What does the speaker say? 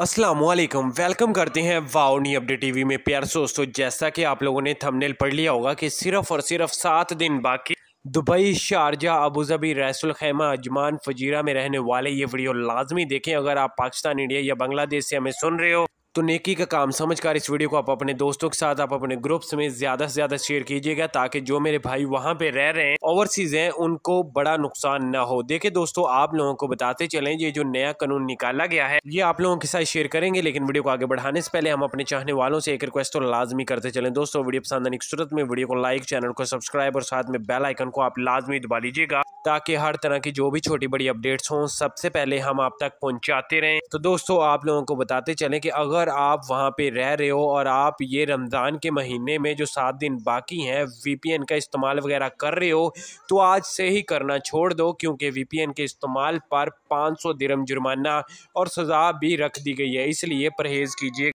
अस्सलाम वालेकुम वेलकम करते हैं वाओ नी अपडेट टीवी में प्यार दोस्तों जैसा कि आप लोगों ने थंबनेल पढ़ लिया होगा कि सिर्फ और सिर्फ सात दिन बाकी Dubai Sharjah Abu Dhabi Khaimah Ajman Fujairah में रहने वाले ये वीडियो लाजमी देखें अगर आप पाकिस्तान इंडिया या बांग्लादेश से हमें सुन रहे हो तो नेकी का काम समझकर इस वीडियो को आप अपने दोस्तों के साथ आप अपने ग्रुप्स में ज़्यादा से ज़्यादा शेयर कीजिएगा ताकि जो मेरे भाई वहां पे रह रहे हैं ओवरसीज़ हैं उनको बड़ा नुकसान ना हो देखिए दोस्तों आप लोगों को बताते चलें ये जो नया कानून निकाला गया है ये आप लोगों के साथ शेयर करेंगे लेकिन वीडियो को आगे बढ़ाने से पहले हम अपने चाहने वालों से एक रिक्वेस्ट तो लाजमी करते चले दोस्तों वीडियो पसंद आने की सूरत में वीडियो को लाइक चैनल को सब्सक्राइब और साथ में बेलाइकन को आप लाजमी दबा लीजिएगा ताकि हर तरह की जो भी छोटी बड़ी अपडेट्स हों सबसे पहले हम आप तक पहुंचाते रहें तो दोस्तों आप लोगों को बताते चलें कि अगर आप वहाँ पे रह रहे हो और आप ये रमज़ान के महीने में जो सात दिन बाकी हैं वी का इस्तेमाल वगैरह कर रहे हो तो आज से ही करना छोड़ दो क्योंकि वी के इस्तेमाल पर पाँच सौ जुर्माना और सज़ा भी रख दी गई है इसलिए परहेज़ कीजिए